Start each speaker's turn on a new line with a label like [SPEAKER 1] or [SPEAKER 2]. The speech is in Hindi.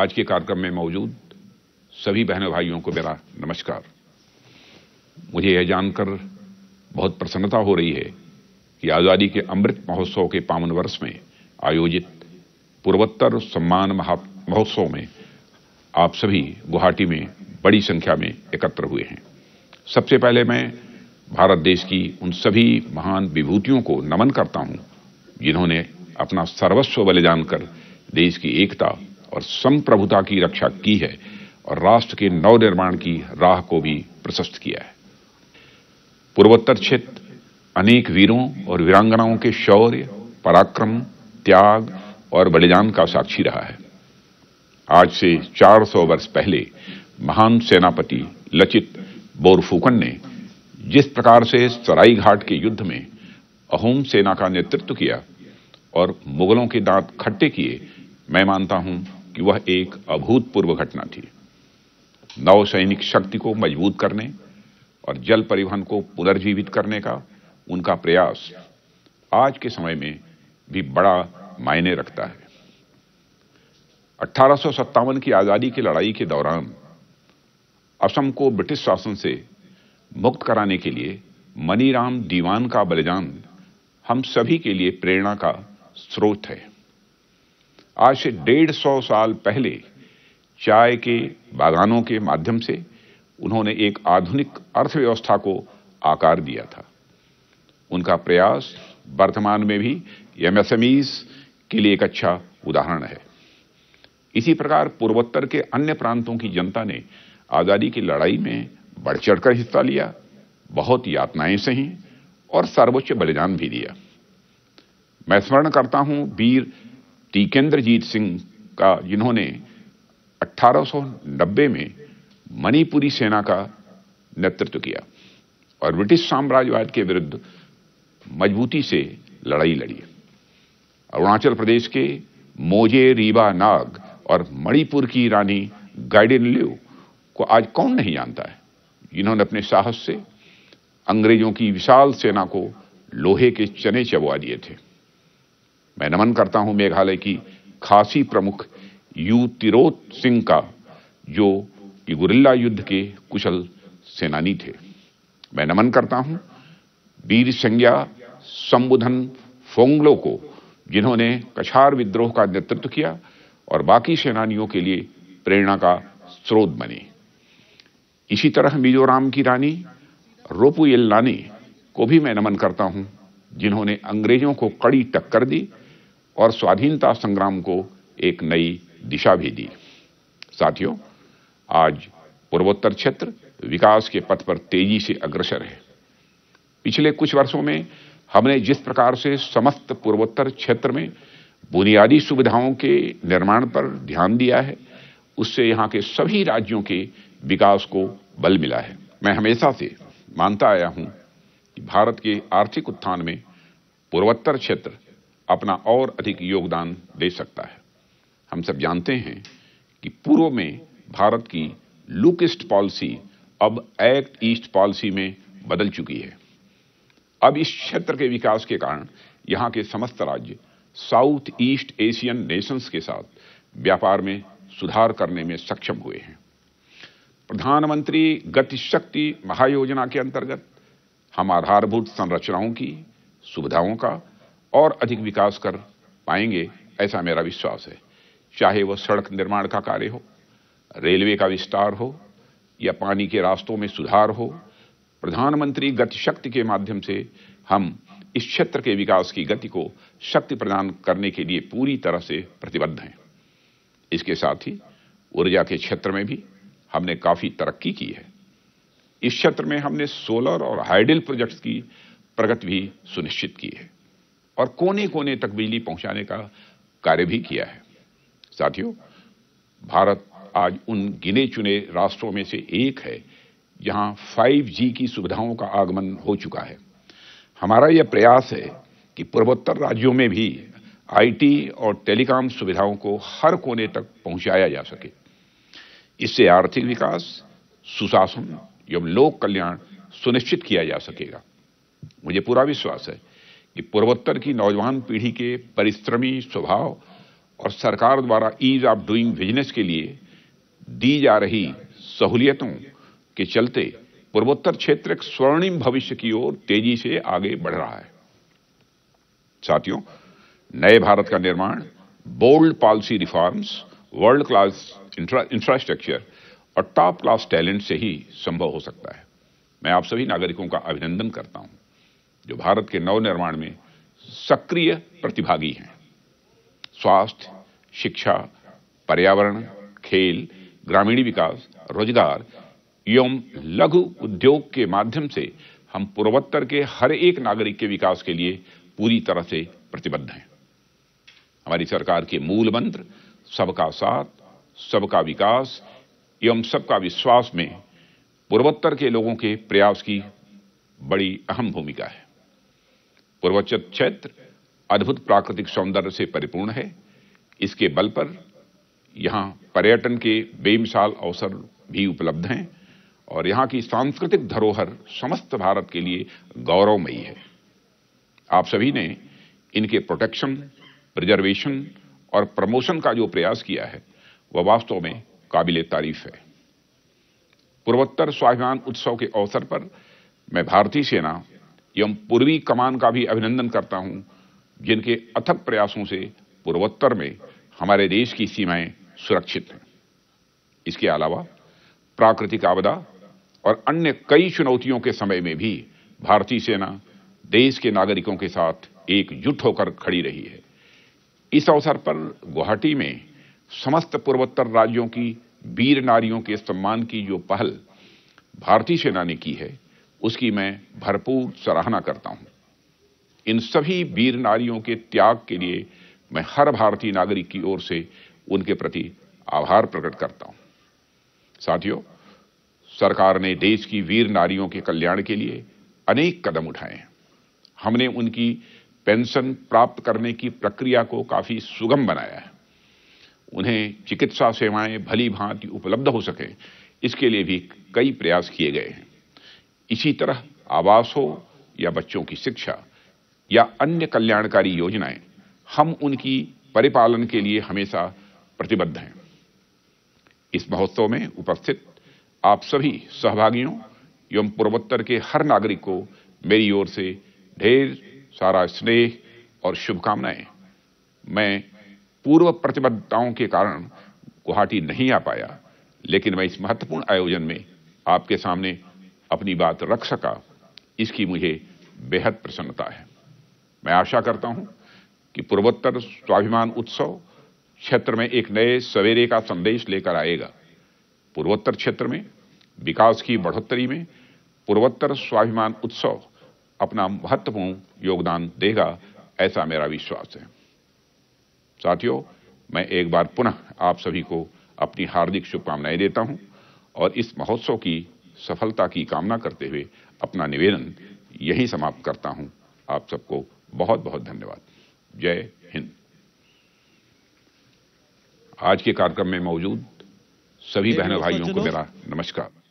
[SPEAKER 1] आज के कार्यक्रम में मौजूद सभी बहनों भाइयों को मेरा नमस्कार मुझे यह जानकर बहुत प्रसन्नता हो रही है कि आज़ादी के अमृत महोत्सव के पावन वर्ष में आयोजित पूर्वोत्तर सम्मान महोत्सव में आप सभी गुवाहाटी में बड़ी संख्या में एकत्र हुए हैं सबसे पहले मैं भारत देश की उन सभी महान विभूतियों को नमन करता हूं जिन्होंने अपना सर्वस्व बलिदान कर देश की एकता और संप्रभुता की रक्षा की है और राष्ट्र के नवनिर्माण की राह को भी प्रशस्त किया है पूर्वोत्तर क्षेत्र अनेक वीरों और वीरांगनाओं के शौर्य पराक्रम त्याग और बलिदान का साक्षी रहा है आज से 400 वर्ष पहले महान सेनापति लचित बोरफुकन ने जिस प्रकार से सराई घाट के युद्ध में अहोम सेना का नेतृत्व किया और मुगलों के दांत खट्टे किए मैं मानता हूं कि वह एक अभूतपूर्व घटना थी नौसैनिक शक्ति को मजबूत करने और जल परिवहन को पुनर्जीवित करने का उनका प्रयास आज के समय में भी बड़ा मायने रखता है अठारह की आज़ादी की लड़ाई के दौरान असम को ब्रिटिश शासन से मुक्त कराने के लिए मनीराम दीवान का बलिदान हम सभी के लिए प्रेरणा का स्रोत है आज से डेढ़ सौ साल पहले चाय के बागानों के माध्यम से उन्होंने एक आधुनिक अर्थव्यवस्था को आकार दिया था उनका प्रयास वर्तमान में भी एमएसएमईज के लिए एक अच्छा उदाहरण है इसी प्रकार पूर्वोत्तर के अन्य प्रांतों की जनता ने आज़ादी की लड़ाई में बढ़ चढ़कर हिस्सा लिया बहुत यातनाएं सही और सर्वोच्च बलिदान भी दिया मैं स्मरण करता हूं वीर टीकेंद्रजीत सिंह का जिन्होंने 1890 में मणिपुरी सेना का नेतृत्व किया और ब्रिटिश साम्राज्यवाद के विरुद्ध मजबूती से लड़ाई लड़ी अरुणाचल प्रदेश के मोजे रीबा नाग और मणिपुर की रानी गाइडिन लिव को आज कौन नहीं जानता है जिन्होंने अपने साहस से अंग्रेजों की विशाल सेना को लोहे के चने चबवा दिए थे मैं नमन करता हूं मेघालय की खासी प्रमुख यू तिरोत सिंह का जो कि गुरिल्ला युद्ध के कुशल सेनानी थे मैं नमन करता हूं वीर संज्ञा संबुधन फोंगलो को जिन्होंने कछार विद्रोह का नेतृत्व किया और बाकी सेनानियों के लिए प्रेरणा का स्रोत बने इसी तरह मिजोराम की रानी रोपुएल्लानी को भी मैं नमन करता हूं जिन्होंने अंग्रेजों को कड़ी टक्कर दी और स्वाधीनता संग्राम को एक नई दिशा भी दी साथियों आज पूर्वोत्तर क्षेत्र विकास के पथ पर तेजी से अग्रसर है पिछले कुछ वर्षों में हमने जिस प्रकार से समस्त पूर्वोत्तर क्षेत्र में बुनियादी सुविधाओं के निर्माण पर ध्यान दिया है उससे यहाँ के सभी राज्यों के विकास को बल मिला है मैं हमेशा से मानता आया हूँ कि भारत के आर्थिक उत्थान में पूर्वोत्तर क्षेत्र अपना और अधिक योगदान दे सकता है हम सब जानते हैं कि पूर्व में भारत की लुकिस्ट पॉलिसी अब एक्ट ईस्ट पॉलिसी में बदल चुकी है अब इस क्षेत्र के विकास के कारण यहां के समस्त राज्य साउथ ईस्ट एशियन नेशंस के साथ व्यापार में सुधार करने में सक्षम हुए हैं प्रधानमंत्री गतिशक्ति महायोजना के अंतर्गत हम आधारभूत संरचनाओं की सुविधाओं का और अधिक विकास कर पाएंगे ऐसा मेरा विश्वास है चाहे वह सड़क निर्माण का कार्य हो रेलवे का विस्तार हो या पानी के रास्तों में सुधार हो प्रधानमंत्री गतिशक्ति के माध्यम से हम इस क्षेत्र के विकास की गति को शक्ति प्रदान करने के लिए पूरी तरह से प्रतिबद्ध हैं इसके साथ ही ऊर्जा के क्षेत्र में भी हमने काफ़ी तरक्की की है इस क्षेत्र में हमने सोलर और हाइड्रिल प्रोजेक्ट्स की प्रगति भी सुनिश्चित की है और कोने कोने तक बिजली पहुंचाने का कार्य भी किया है साथियों भारत आज उन गिने चुने राष्ट्रों में से एक है जहां 5G की सुविधाओं का आगमन हो चुका है हमारा यह प्रयास है कि पूर्वोत्तर राज्यों में भी आईटी और टेलीकॉम सुविधाओं को हर कोने तक पहुंचाया जा सके इससे आर्थिक विकास सुशासन एवं लोक कल्याण सुनिश्चित किया जा सकेगा मुझे पूरा विश्वास है कि पूर्वोत्तर की नौजवान पीढ़ी के परिश्रमी स्वभाव और सरकार द्वारा ईज ऑफ डूइंग बिजनेस के लिए दी जा रही सहूलियतों के चलते पूर्वोत्तर क्षेत्र एक स्वर्णिम भविष्य की ओर तेजी से आगे बढ़ रहा है साथियों नए भारत का निर्माण bold policy reforms world class infrastructure और टॉप क्लास टैलेंट से ही संभव हो सकता है मैं आप सभी नागरिकों का अभिनंदन करता हूं जो भारत के नवनिर्माण में सक्रिय प्रतिभागी हैं स्वास्थ्य शिक्षा पर्यावरण खेल ग्रामीण विकास रोजगार एवं लघु उद्योग के माध्यम से हम पूर्वोत्तर के हर एक नागरिक के विकास के लिए पूरी तरह से प्रतिबद्ध हैं हमारी सरकार के मूल मंत्र सबका साथ सबका विकास एवं सबका विश्वास में पूर्वोत्तर के लोगों के प्रयास की बड़ी अहम भूमिका है पूर्वोचित क्षेत्र अद्भुत प्राकृतिक सौंदर्य से परिपूर्ण है इसके बल पर यहाँ पर्यटन के बेमिसाल अवसर भी उपलब्ध हैं और यहाँ की सांस्कृतिक धरोहर समस्त भारत के लिए गौरवमयी है आप सभी ने इनके प्रोटेक्शन प्रिजर्वेशन और प्रमोशन का जो प्रयास किया है वह वास्तव में काबिल तारीफ है पूर्वोत्तर स्वाभिमान उत्सव के अवसर पर मैं भारतीय सेना एवं पूर्वी कमान का भी अभिनंदन करता हूं जिनके अथक प्रयासों से पूर्वोत्तर में हमारे देश की सीमाएं सुरक्षित हैं इसके अलावा प्राकृतिक आपदा और अन्य कई चुनौतियों के समय में भी भारतीय सेना देश के नागरिकों के साथ एकजुट होकर खड़ी रही है इस अवसर पर गुवाहाटी में समस्त पूर्वोत्तर राज्यों की वीर नारियों के सम्मान की जो पहल भारतीय सेना ने की है उसकी मैं भरपूर सराहना करता हूं इन सभी वीर नारियों के त्याग के लिए मैं हर भारतीय नागरिक की ओर से उनके प्रति आभार प्रकट करता हूं साथियों सरकार ने देश की वीर नारियों के कल्याण के लिए अनेक कदम उठाए हैं हमने उनकी पेंशन प्राप्त करने की प्रक्रिया को काफ़ी सुगम बनाया है उन्हें चिकित्सा सेवाएं भली भांति उपलब्ध हो सके इसके लिए भी कई प्रयास किए गए हैं इसी तरह आवास हो या बच्चों की शिक्षा या अन्य कल्याणकारी योजनाएं हम उनकी परिपालन के लिए हमेशा प्रतिबद्ध हैं इस महोत्सव में उपस्थित आप सभी सहभागियों एवं पूर्वोत्तर के हर नागरिक को मेरी ओर से ढेर सारा स्नेह और शुभकामनाएं मैं पूर्व प्रतिबद्धताओं के कारण गुवाहाटी नहीं आ पाया लेकिन मैं इस महत्वपूर्ण आयोजन में आपके सामने अपनी बात रख सका इसकी मुझे बेहद प्रसन्नता है मैं आशा करता हूं कि पूर्वोत्तर स्वाभिमान उत्सव क्षेत्र में एक नए सवेरे का संदेश लेकर आएगा पूर्वोत्तर क्षेत्र में विकास की बढ़ोतरी में पूर्वोत्तर स्वाभिमान उत्सव अपना महत्वपूर्ण योगदान देगा ऐसा मेरा विश्वास है साथियों मैं एक बार पुनः आप सभी को अपनी हार्दिक शुभकामनाएं देता हूं और इस महोत्सव की सफलता की कामना करते हुए अपना निवेदन यही समाप्त करता हूं आप सबको बहुत बहुत धन्यवाद जय हिंद आज के कार्यक्रम में मौजूद सभी बहनों भाइयों को मेरा नमस्कार